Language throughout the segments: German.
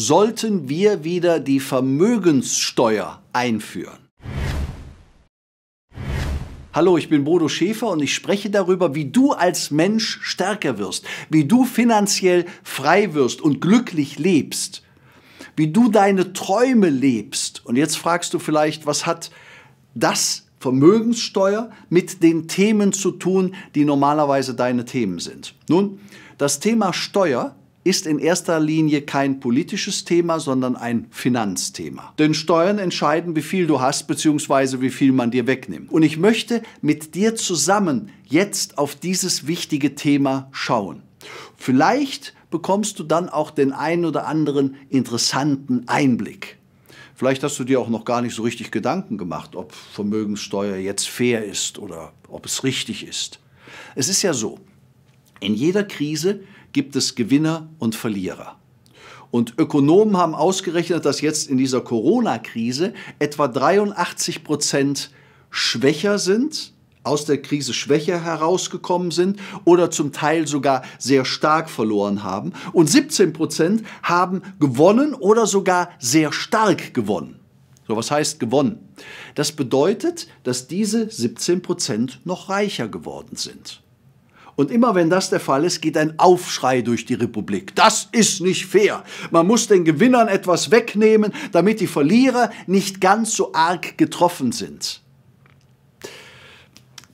sollten wir wieder die Vermögenssteuer einführen. Hallo, ich bin Bodo Schäfer und ich spreche darüber, wie du als Mensch stärker wirst, wie du finanziell frei wirst und glücklich lebst, wie du deine Träume lebst. Und jetzt fragst du vielleicht, was hat das Vermögenssteuer mit den Themen zu tun, die normalerweise deine Themen sind? Nun, das Thema Steuer ist in erster Linie kein politisches Thema, sondern ein Finanzthema. Denn Steuern entscheiden, wie viel du hast bzw. wie viel man dir wegnimmt. Und ich möchte mit dir zusammen jetzt auf dieses wichtige Thema schauen. Vielleicht bekommst du dann auch den einen oder anderen interessanten Einblick. Vielleicht hast du dir auch noch gar nicht so richtig Gedanken gemacht, ob Vermögenssteuer jetzt fair ist oder ob es richtig ist. Es ist ja so, in jeder Krise gibt es Gewinner und Verlierer. Und Ökonomen haben ausgerechnet, dass jetzt in dieser Corona-Krise etwa 83 Prozent schwächer sind, aus der Krise schwächer herausgekommen sind oder zum Teil sogar sehr stark verloren haben. Und 17 Prozent haben gewonnen oder sogar sehr stark gewonnen. So, was heißt gewonnen? Das bedeutet, dass diese 17 Prozent noch reicher geworden sind. Und immer wenn das der Fall ist, geht ein Aufschrei durch die Republik. Das ist nicht fair. Man muss den Gewinnern etwas wegnehmen, damit die Verlierer nicht ganz so arg getroffen sind.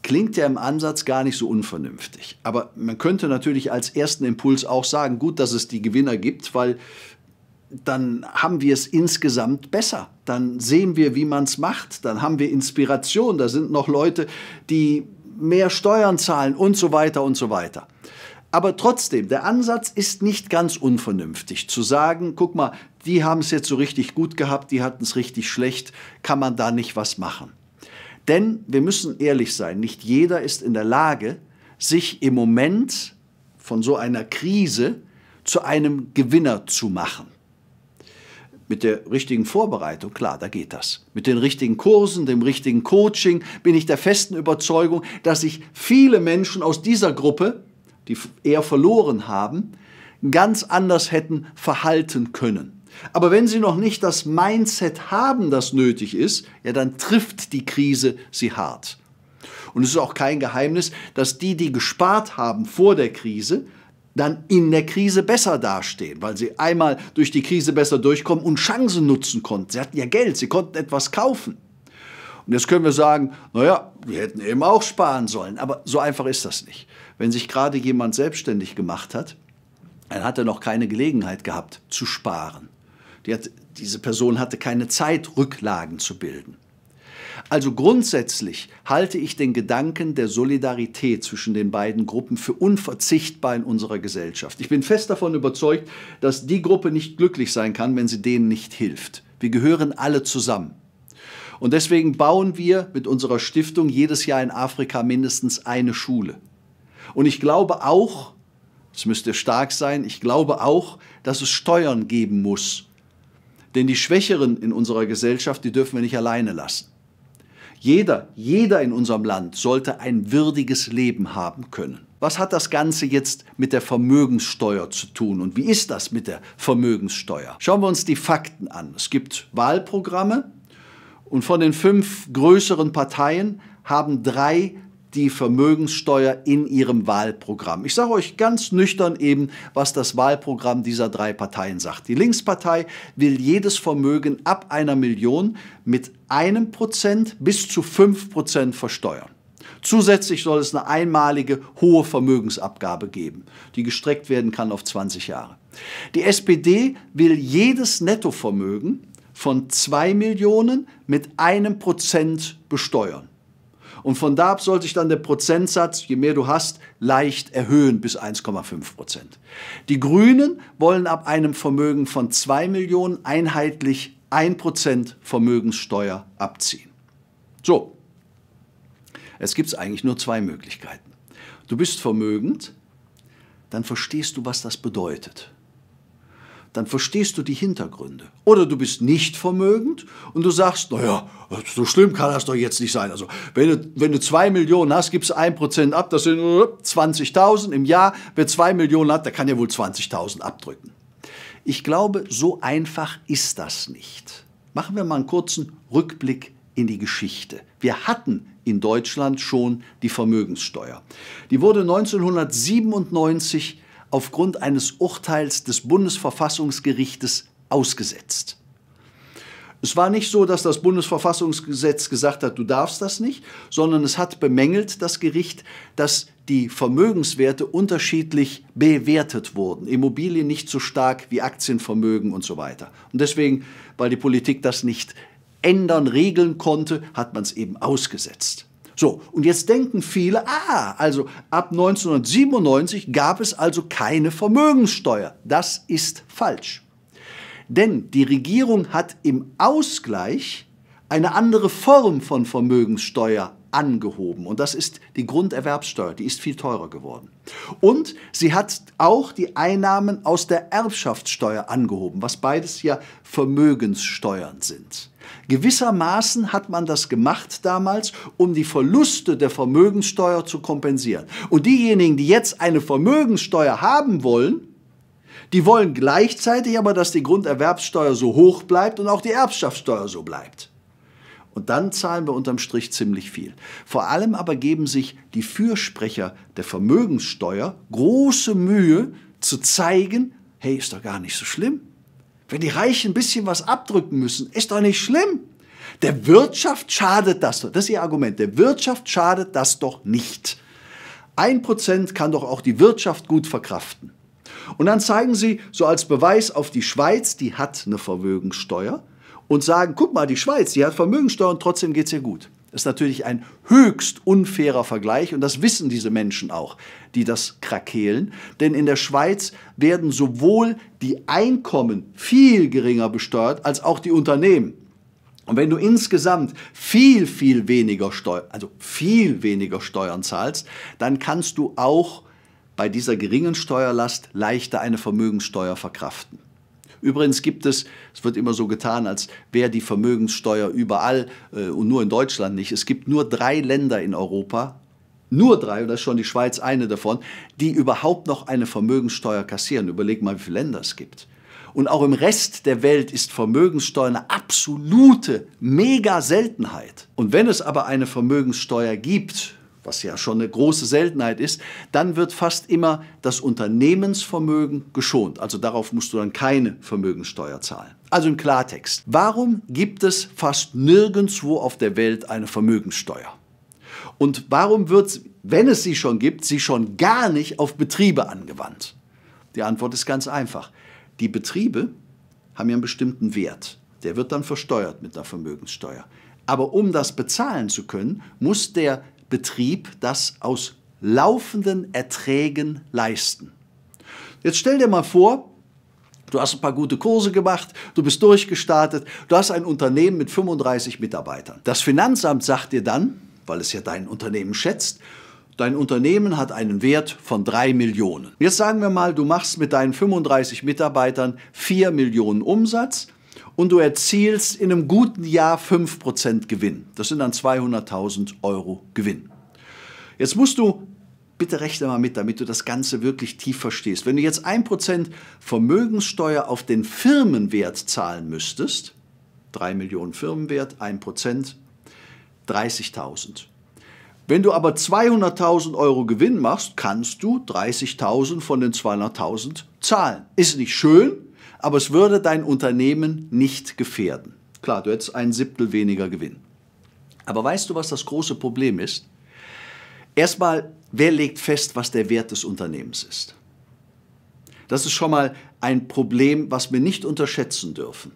Klingt ja im Ansatz gar nicht so unvernünftig. Aber man könnte natürlich als ersten Impuls auch sagen, gut, dass es die Gewinner gibt, weil dann haben wir es insgesamt besser. Dann sehen wir, wie man es macht. Dann haben wir Inspiration. Da sind noch Leute, die mehr Steuern zahlen und so weiter und so weiter. Aber trotzdem, der Ansatz ist nicht ganz unvernünftig. Zu sagen, guck mal, die haben es jetzt so richtig gut gehabt, die hatten es richtig schlecht, kann man da nicht was machen. Denn wir müssen ehrlich sein, nicht jeder ist in der Lage, sich im Moment von so einer Krise zu einem Gewinner zu machen. Mit der richtigen Vorbereitung, klar, da geht das. Mit den richtigen Kursen, dem richtigen Coaching bin ich der festen Überzeugung, dass sich viele Menschen aus dieser Gruppe, die eher verloren haben, ganz anders hätten verhalten können. Aber wenn sie noch nicht das Mindset haben, das nötig ist, ja, dann trifft die Krise sie hart. Und es ist auch kein Geheimnis, dass die, die gespart haben vor der Krise, dann in der Krise besser dastehen, weil sie einmal durch die Krise besser durchkommen und Chancen nutzen konnten. Sie hatten ja Geld, sie konnten etwas kaufen. Und jetzt können wir sagen, naja, wir hätten eben auch sparen sollen. Aber so einfach ist das nicht. Wenn sich gerade jemand selbstständig gemacht hat, dann hat er noch keine Gelegenheit gehabt zu sparen. Die hat, diese Person hatte keine Zeit, Rücklagen zu bilden. Also grundsätzlich halte ich den Gedanken der Solidarität zwischen den beiden Gruppen für unverzichtbar in unserer Gesellschaft. Ich bin fest davon überzeugt, dass die Gruppe nicht glücklich sein kann, wenn sie denen nicht hilft. Wir gehören alle zusammen. Und deswegen bauen wir mit unserer Stiftung jedes Jahr in Afrika mindestens eine Schule. Und ich glaube auch, es müsste stark sein, ich glaube auch, dass es Steuern geben muss. Denn die Schwächeren in unserer Gesellschaft, die dürfen wir nicht alleine lassen. Jeder, jeder in unserem Land sollte ein würdiges Leben haben können. Was hat das Ganze jetzt mit der Vermögenssteuer zu tun und wie ist das mit der Vermögenssteuer? Schauen wir uns die Fakten an. Es gibt Wahlprogramme und von den fünf größeren Parteien haben drei die Vermögenssteuer in ihrem Wahlprogramm. Ich sage euch ganz nüchtern eben, was das Wahlprogramm dieser drei Parteien sagt. Die Linkspartei will jedes Vermögen ab einer Million mit einem Prozent bis zu fünf Prozent versteuern. Zusätzlich soll es eine einmalige hohe Vermögensabgabe geben, die gestreckt werden kann auf 20 Jahre. Die SPD will jedes Nettovermögen von 2 Millionen mit einem Prozent besteuern. Und von da ab soll sich dann der Prozentsatz, je mehr du hast, leicht erhöhen bis 1,5 Prozent. Die Grünen wollen ab einem Vermögen von 2 Millionen einheitlich 1 Prozent Vermögenssteuer abziehen. So, es gibt eigentlich nur zwei Möglichkeiten. Du bist vermögend, dann verstehst du, was das bedeutet dann verstehst du die Hintergründe. Oder du bist nicht vermögend und du sagst, naja, so schlimm kann das doch jetzt nicht sein. Also wenn du, wenn du 2 Millionen hast, gibst du 1% ab, das sind 20.000 äh, im Jahr. Wer 2 Millionen hat, der kann ja wohl 20.000 abdrücken. Ich glaube, so einfach ist das nicht. Machen wir mal einen kurzen Rückblick in die Geschichte. Wir hatten in Deutschland schon die Vermögenssteuer. Die wurde 1997 aufgrund eines Urteils des Bundesverfassungsgerichtes ausgesetzt. Es war nicht so, dass das Bundesverfassungsgesetz gesagt hat, du darfst das nicht, sondern es hat bemängelt, das Gericht, dass die Vermögenswerte unterschiedlich bewertet wurden. Immobilien nicht so stark wie Aktienvermögen und so weiter. Und deswegen, weil die Politik das nicht ändern, regeln konnte, hat man es eben ausgesetzt. So, und jetzt denken viele, ah, also ab 1997 gab es also keine Vermögenssteuer. Das ist falsch. Denn die Regierung hat im Ausgleich eine andere Form von Vermögenssteuer angehoben. Und das ist die Grunderwerbsteuer, die ist viel teurer geworden. Und sie hat auch die Einnahmen aus der Erbschaftssteuer angehoben, was beides ja Vermögenssteuern sind. Gewissermaßen hat man das gemacht damals, um die Verluste der Vermögenssteuer zu kompensieren. Und diejenigen, die jetzt eine Vermögenssteuer haben wollen, die wollen gleichzeitig aber, dass die Grunderwerbssteuer so hoch bleibt und auch die Erbschaftssteuer so bleibt. Und dann zahlen wir unterm Strich ziemlich viel. Vor allem aber geben sich die Fürsprecher der Vermögenssteuer große Mühe zu zeigen, hey, ist doch gar nicht so schlimm. Wenn die Reichen ein bisschen was abdrücken müssen, ist doch nicht schlimm. Der Wirtschaft schadet das doch. Das ist ihr Argument. Der Wirtschaft schadet das doch nicht. Ein Prozent kann doch auch die Wirtschaft gut verkraften. Und dann zeigen sie so als Beweis auf die Schweiz, die hat eine Vermögenssteuer und sagen, guck mal, die Schweiz, die hat Vermögensteuer und trotzdem geht es ihr gut. Das ist natürlich ein höchst unfairer Vergleich und das wissen diese Menschen auch, die das krakeelen. Denn in der Schweiz werden sowohl die Einkommen viel geringer besteuert als auch die Unternehmen. Und wenn du insgesamt viel, viel weniger, Steu also viel weniger Steuern zahlst, dann kannst du auch bei dieser geringen Steuerlast leichter eine Vermögenssteuer verkraften. Übrigens gibt es, es wird immer so getan, als wäre die Vermögenssteuer überall äh, und nur in Deutschland nicht. Es gibt nur drei Länder in Europa, nur drei, und das ist schon die Schweiz eine davon, die überhaupt noch eine Vermögenssteuer kassieren. Überleg mal, wie viele Länder es gibt. Und auch im Rest der Welt ist Vermögenssteuer eine absolute Mega-Seltenheit. Und wenn es aber eine Vermögenssteuer gibt, was ja schon eine große Seltenheit ist, dann wird fast immer das Unternehmensvermögen geschont. Also darauf musst du dann keine Vermögensteuer zahlen. Also im Klartext, warum gibt es fast nirgendwo auf der Welt eine Vermögensteuer? Und warum wird, wenn es sie schon gibt, sie schon gar nicht auf Betriebe angewandt? Die Antwort ist ganz einfach. Die Betriebe haben ja einen bestimmten Wert. Der wird dann versteuert mit einer Vermögenssteuer. Aber um das bezahlen zu können, muss der Betrieb das aus laufenden Erträgen leisten. Jetzt stell dir mal vor, du hast ein paar gute Kurse gemacht, du bist durchgestartet, du hast ein Unternehmen mit 35 Mitarbeitern. Das Finanzamt sagt dir dann, weil es ja dein Unternehmen schätzt, Dein Unternehmen hat einen Wert von 3 Millionen. Jetzt sagen wir mal, du machst mit deinen 35 Mitarbeitern 4 Millionen Umsatz und du erzielst in einem guten Jahr 5% Gewinn. Das sind dann 200.000 Euro Gewinn. Jetzt musst du, bitte rechne mal mit, damit du das Ganze wirklich tief verstehst. Wenn du jetzt 1% Vermögenssteuer auf den Firmenwert zahlen müsstest, 3 Millionen Firmenwert, 1%, 30.000. Wenn du aber 200.000 Euro Gewinn machst, kannst du 30.000 von den 200.000 zahlen. Ist nicht schön, aber es würde dein Unternehmen nicht gefährden. Klar, du hättest ein Siebtel weniger Gewinn. Aber weißt du, was das große Problem ist? Erstmal, wer legt fest, was der Wert des Unternehmens ist? Das ist schon mal ein Problem, was wir nicht unterschätzen dürfen.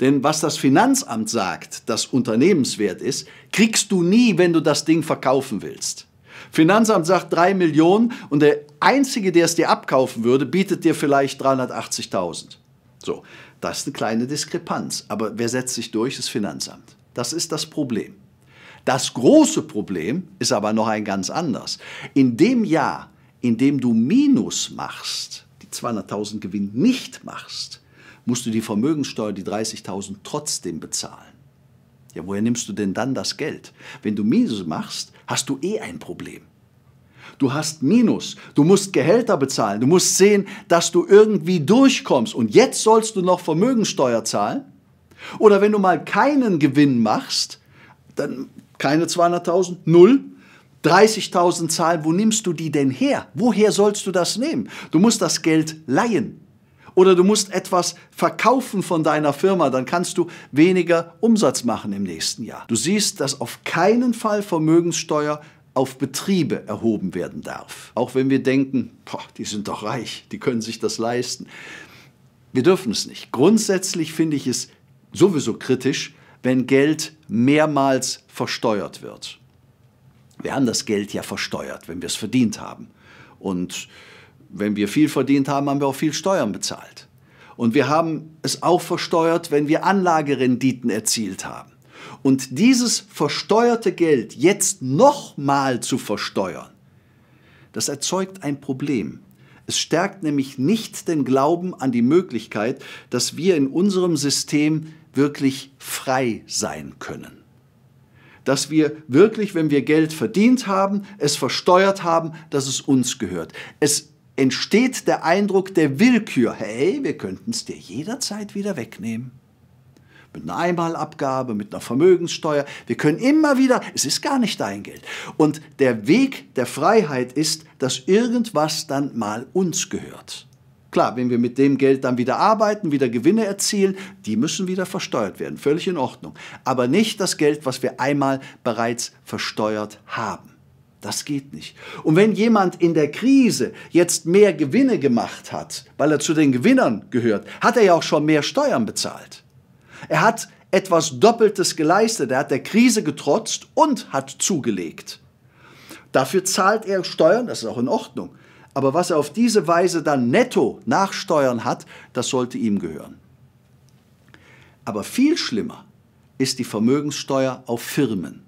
Denn was das Finanzamt sagt, das Unternehmenswert ist, kriegst du nie, wenn du das Ding verkaufen willst. Finanzamt sagt 3 Millionen und der Einzige, der es dir abkaufen würde, bietet dir vielleicht 380.000. So, das ist eine kleine Diskrepanz. Aber wer setzt sich durch? Das Finanzamt. Das ist das Problem. Das große Problem ist aber noch ein ganz anderes. In dem Jahr, in dem du Minus machst, die 200.000 Gewinn nicht machst, musst du die Vermögenssteuer, die 30.000, trotzdem bezahlen. Ja, woher nimmst du denn dann das Geld? Wenn du Minus machst, hast du eh ein Problem. Du hast Minus. Du musst Gehälter bezahlen. Du musst sehen, dass du irgendwie durchkommst. Und jetzt sollst du noch Vermögensteuer zahlen? Oder wenn du mal keinen Gewinn machst, dann keine 200.000, null. 30.000 zahlen, wo nimmst du die denn her? Woher sollst du das nehmen? Du musst das Geld leihen. Oder du musst etwas verkaufen von deiner Firma, dann kannst du weniger Umsatz machen im nächsten Jahr. Du siehst, dass auf keinen Fall Vermögenssteuer auf Betriebe erhoben werden darf. Auch wenn wir denken, boah, die sind doch reich, die können sich das leisten. Wir dürfen es nicht. Grundsätzlich finde ich es sowieso kritisch, wenn Geld mehrmals versteuert wird. Wir haben das Geld ja versteuert, wenn wir es verdient haben. Und wenn wir viel verdient haben, haben wir auch viel Steuern bezahlt. Und wir haben es auch versteuert, wenn wir Anlagerenditen erzielt haben und dieses versteuerte Geld jetzt nochmal zu versteuern, das erzeugt ein Problem. Es stärkt nämlich nicht den Glauben an die Möglichkeit, dass wir in unserem System wirklich frei sein können. Dass wir wirklich, wenn wir Geld verdient haben, es versteuert haben, dass es uns gehört. Es entsteht der Eindruck der Willkür, hey, wir könnten es dir jederzeit wieder wegnehmen mit einer Einmalabgabe, mit einer Vermögenssteuer. Wir können immer wieder, es ist gar nicht dein Geld. Und der Weg der Freiheit ist, dass irgendwas dann mal uns gehört. Klar, wenn wir mit dem Geld dann wieder arbeiten, wieder Gewinne erzielen, die müssen wieder versteuert werden. Völlig in Ordnung. Aber nicht das Geld, was wir einmal bereits versteuert haben. Das geht nicht. Und wenn jemand in der Krise jetzt mehr Gewinne gemacht hat, weil er zu den Gewinnern gehört, hat er ja auch schon mehr Steuern bezahlt. Er hat etwas Doppeltes geleistet. Er hat der Krise getrotzt und hat zugelegt. Dafür zahlt er Steuern, das ist auch in Ordnung. Aber was er auf diese Weise dann netto nachsteuern hat, das sollte ihm gehören. Aber viel schlimmer ist die Vermögenssteuer auf Firmen.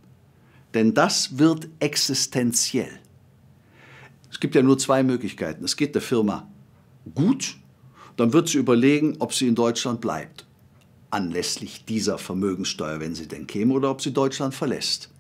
Denn das wird existenziell. Es gibt ja nur zwei Möglichkeiten. Es geht der Firma gut, dann wird sie überlegen, ob sie in Deutschland bleibt anlässlich dieser Vermögensteuer, wenn sie denn käme, oder ob sie Deutschland verlässt.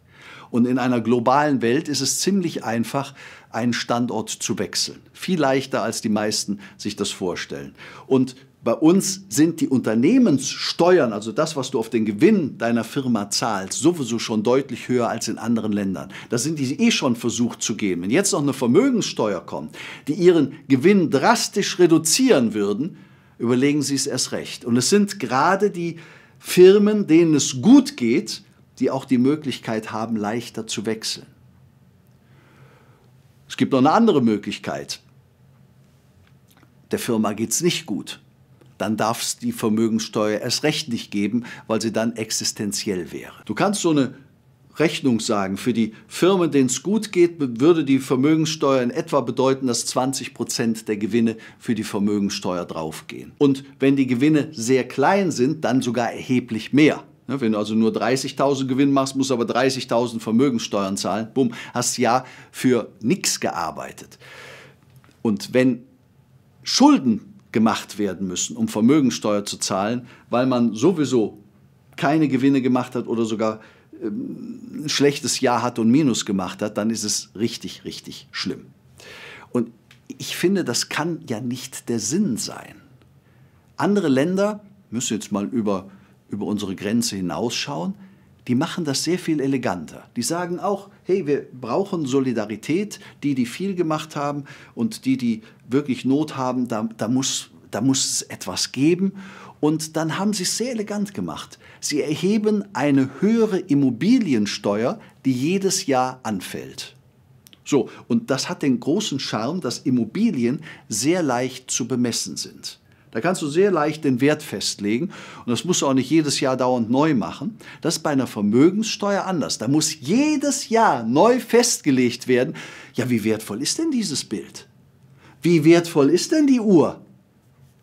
Und in einer globalen Welt ist es ziemlich einfach, einen Standort zu wechseln. Viel leichter, als die meisten sich das vorstellen. Und bei uns sind die Unternehmenssteuern, also das, was du auf den Gewinn deiner Firma zahlst, sowieso schon deutlich höher als in anderen Ländern. Da sind die eh schon versucht zu gehen. Wenn jetzt noch eine Vermögenssteuer kommt, die ihren Gewinn drastisch reduzieren würden, überlegen Sie es erst recht. Und es sind gerade die Firmen, denen es gut geht, die auch die Möglichkeit haben, leichter zu wechseln. Es gibt noch eine andere Möglichkeit. Der Firma geht es nicht gut. Dann darf es die Vermögenssteuer erst recht nicht geben, weil sie dann existenziell wäre. Du kannst so eine Rechnung sagen. Für die Firmen, denen es gut geht, würde die Vermögenssteuer in etwa bedeuten, dass 20 Prozent der Gewinne für die Vermögenssteuer draufgehen. Und wenn die Gewinne sehr klein sind, dann sogar erheblich mehr. Ne, wenn du also nur 30.000 Gewinn machst, musst aber 30.000 Vermögenssteuern zahlen. Bumm, hast ja für nichts gearbeitet. Und wenn Schulden gemacht werden müssen, um Vermögensteuer zu zahlen, weil man sowieso keine Gewinne gemacht hat oder sogar ein schlechtes Jahr hat und Minus gemacht hat, dann ist es richtig, richtig schlimm. Und ich finde, das kann ja nicht der Sinn sein. Andere Länder, müssen jetzt mal über, über unsere Grenze hinausschauen, die machen das sehr viel eleganter. Die sagen auch, hey, wir brauchen Solidarität, die, die viel gemacht haben und die, die wirklich Not haben, da, da, muss, da muss es etwas geben. Und dann haben sie es sehr elegant gemacht. Sie erheben eine höhere Immobiliensteuer, die jedes Jahr anfällt. So, und das hat den großen Charme, dass Immobilien sehr leicht zu bemessen sind. Da kannst du sehr leicht den Wert festlegen und das musst du auch nicht jedes Jahr dauernd neu machen. Das ist bei einer Vermögenssteuer anders. Da muss jedes Jahr neu festgelegt werden, ja, wie wertvoll ist denn dieses Bild? Wie wertvoll ist denn die Uhr?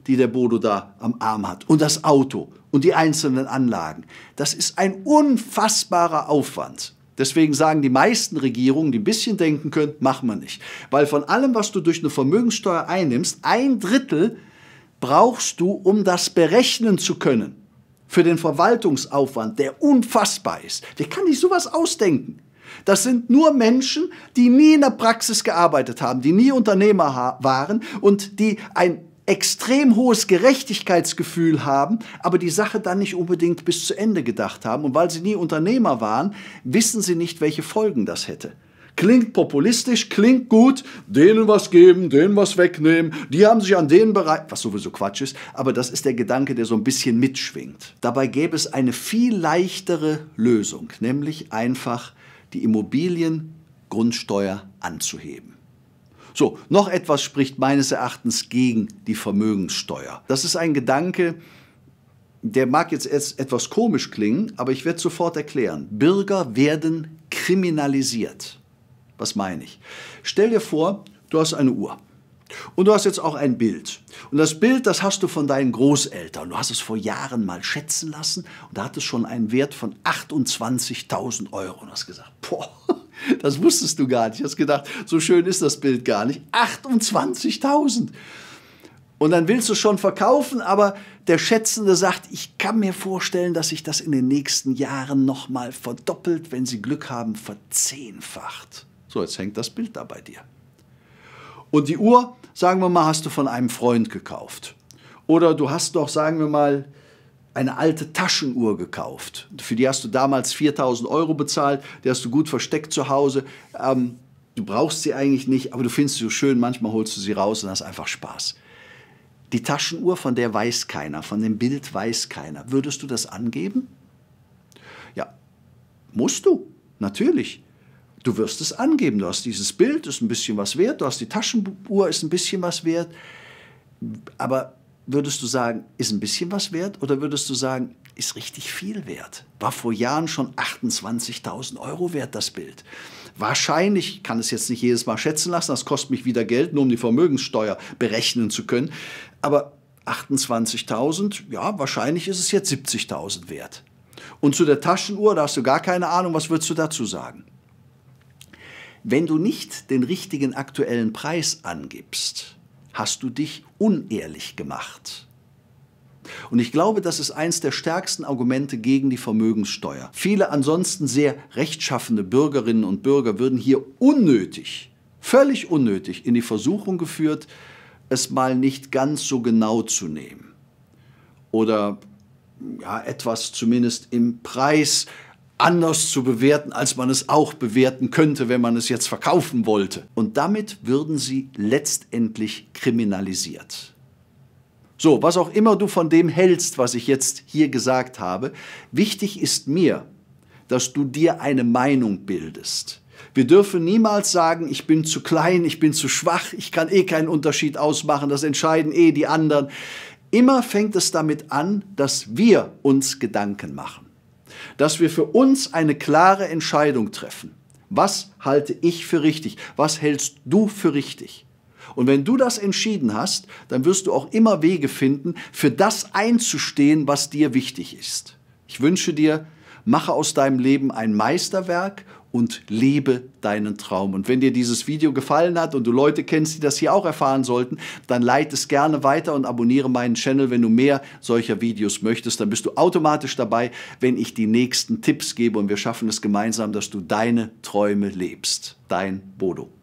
die der Bodo da am Arm hat und das Auto und die einzelnen Anlagen. Das ist ein unfassbarer Aufwand. Deswegen sagen die meisten Regierungen, die ein bisschen denken können, machen wir nicht. Weil von allem, was du durch eine Vermögenssteuer einnimmst, ein Drittel brauchst du, um das berechnen zu können. Für den Verwaltungsaufwand, der unfassbar ist. Der kann sich sowas ausdenken. Das sind nur Menschen, die nie in der Praxis gearbeitet haben, die nie Unternehmer waren und die ein extrem hohes Gerechtigkeitsgefühl haben, aber die Sache dann nicht unbedingt bis zu Ende gedacht haben. Und weil sie nie Unternehmer waren, wissen sie nicht, welche Folgen das hätte. Klingt populistisch, klingt gut, denen was geben, denen was wegnehmen, die haben sich an denen bereit, was sowieso Quatsch ist, aber das ist der Gedanke, der so ein bisschen mitschwingt. Dabei gäbe es eine viel leichtere Lösung, nämlich einfach die Immobiliengrundsteuer anzuheben. So, noch etwas spricht meines Erachtens gegen die Vermögenssteuer. Das ist ein Gedanke, der mag jetzt etwas komisch klingen, aber ich werde sofort erklären. Bürger werden kriminalisiert. Was meine ich? Stell dir vor, du hast eine Uhr. Und du hast jetzt auch ein Bild. Und das Bild, das hast du von deinen Großeltern. Du hast es vor Jahren mal schätzen lassen und da hat es schon einen Wert von 28.000 Euro. Und hast gesagt, boah, das wusstest du gar nicht. Du hast gedacht, so schön ist das Bild gar nicht. 28.000. Und dann willst du schon verkaufen, aber der Schätzende sagt, ich kann mir vorstellen, dass sich das in den nächsten Jahren nochmal verdoppelt, wenn sie Glück haben, verzehnfacht. So, jetzt hängt das Bild da bei dir. Und die Uhr, sagen wir mal, hast du von einem Freund gekauft. Oder du hast doch, sagen wir mal, eine alte Taschenuhr gekauft. Für die hast du damals 4000 Euro bezahlt, die hast du gut versteckt zu Hause. Ähm, du brauchst sie eigentlich nicht, aber du findest sie so schön, manchmal holst du sie raus und hast einfach Spaß. Die Taschenuhr, von der weiß keiner, von dem Bild weiß keiner. Würdest du das angeben? Ja, musst du, natürlich. Du wirst es angeben. Du hast dieses Bild, ist ein bisschen was wert. Du hast die Taschenuhr, ist ein bisschen was wert. Aber würdest du sagen, ist ein bisschen was wert oder würdest du sagen, ist richtig viel wert? War vor Jahren schon 28.000 Euro wert das Bild. Wahrscheinlich, ich kann es jetzt nicht jedes Mal schätzen lassen, das kostet mich wieder Geld, nur um die Vermögenssteuer berechnen zu können. Aber 28.000, ja, wahrscheinlich ist es jetzt 70.000 wert. Und zu der Taschenuhr, da hast du gar keine Ahnung, was würdest du dazu sagen? Wenn du nicht den richtigen aktuellen Preis angibst, hast du dich unehrlich gemacht. Und ich glaube, das ist eines der stärksten Argumente gegen die Vermögenssteuer. Viele ansonsten sehr rechtschaffende Bürgerinnen und Bürger würden hier unnötig, völlig unnötig in die Versuchung geführt, es mal nicht ganz so genau zu nehmen. Oder ja, etwas zumindest im Preis anders zu bewerten, als man es auch bewerten könnte, wenn man es jetzt verkaufen wollte. Und damit würden sie letztendlich kriminalisiert. So, was auch immer du von dem hältst, was ich jetzt hier gesagt habe, wichtig ist mir, dass du dir eine Meinung bildest. Wir dürfen niemals sagen, ich bin zu klein, ich bin zu schwach, ich kann eh keinen Unterschied ausmachen, das entscheiden eh die anderen. Immer fängt es damit an, dass wir uns Gedanken machen dass wir für uns eine klare Entscheidung treffen. Was halte ich für richtig? Was hältst du für richtig? Und wenn du das entschieden hast, dann wirst du auch immer Wege finden, für das einzustehen, was dir wichtig ist. Ich wünsche dir, mache aus deinem Leben ein Meisterwerk und lebe deinen Traum. Und wenn dir dieses Video gefallen hat und du Leute kennst, die das hier auch erfahren sollten, dann leite es gerne weiter und abonniere meinen Channel, wenn du mehr solcher Videos möchtest. Dann bist du automatisch dabei, wenn ich die nächsten Tipps gebe und wir schaffen es gemeinsam, dass du deine Träume lebst. Dein Bodo.